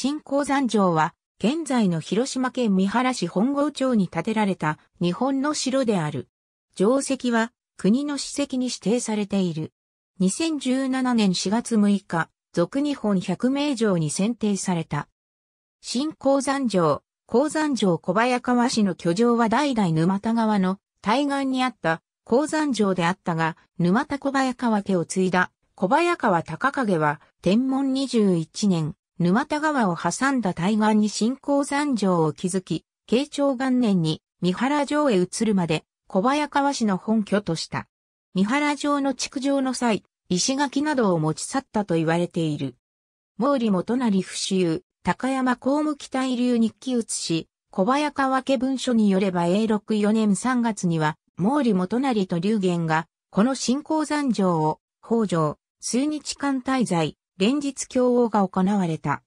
新鉱山城は、現在の広島県三原市本郷町に建てられた日本の城である。城跡は国の史跡に指定されている。2017年4月6日、俗日本百名城に選定された。新鉱山城、鉱山城小早川市の居城は代々沼田川の対岸にあった鉱山城であったが、沼田小早川家を継いだ小早川高影は天文21年沼田川を挟んだ対岸に新興山城を築き、慶長元年に三原城へ移るまで小早川市の本拠とした。三原城の築城の際、石垣などを持ち去ったと言われている。毛利元成不襲、高山公務期待流日記移し、小早川家文書によれば永禄4年3月には、毛利元成と龍玄が、この新興山城を、北条、数日間滞在、連日競合が行われた。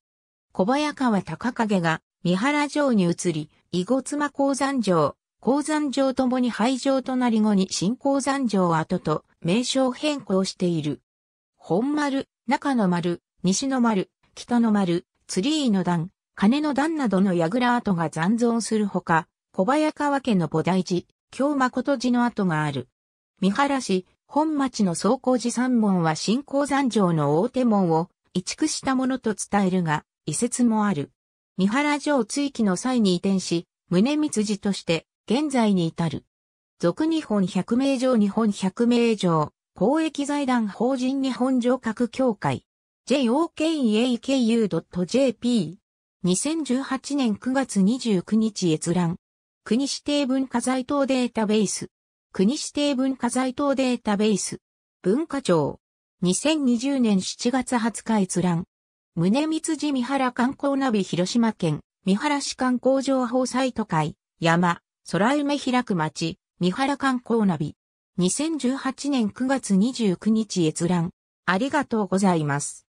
小早川高景が三原城に移り、囲後妻鉱山城、鉱山城ともに廃城となり後に新鉱山城跡と名称変更している。本丸、中の丸、西の丸、北の丸、ツリーの段、金の段などの櫓跡が残存するほか、小早川家の菩提寺、京誠寺の跡がある。三原市、本町の総工寺三門は新興山城の大手門を移築したものと伝えるが、遺説もある。三原城追記の際に移転し、宗光寺として現在に至る。俗日本百名城日本百名城、公益財団法人日本城郭協会、jokaku.jp。2018年9月29日閲覧。国指定文化財等データベース。国指定文化財等データベース。文化庁。2020年7月20日閲覧。宗光寺三原観光ナビ広島県、三原市観光情報サイト会、山、空夢開く町、三原観光ナビ。2018年9月29日閲覧。ありがとうございます。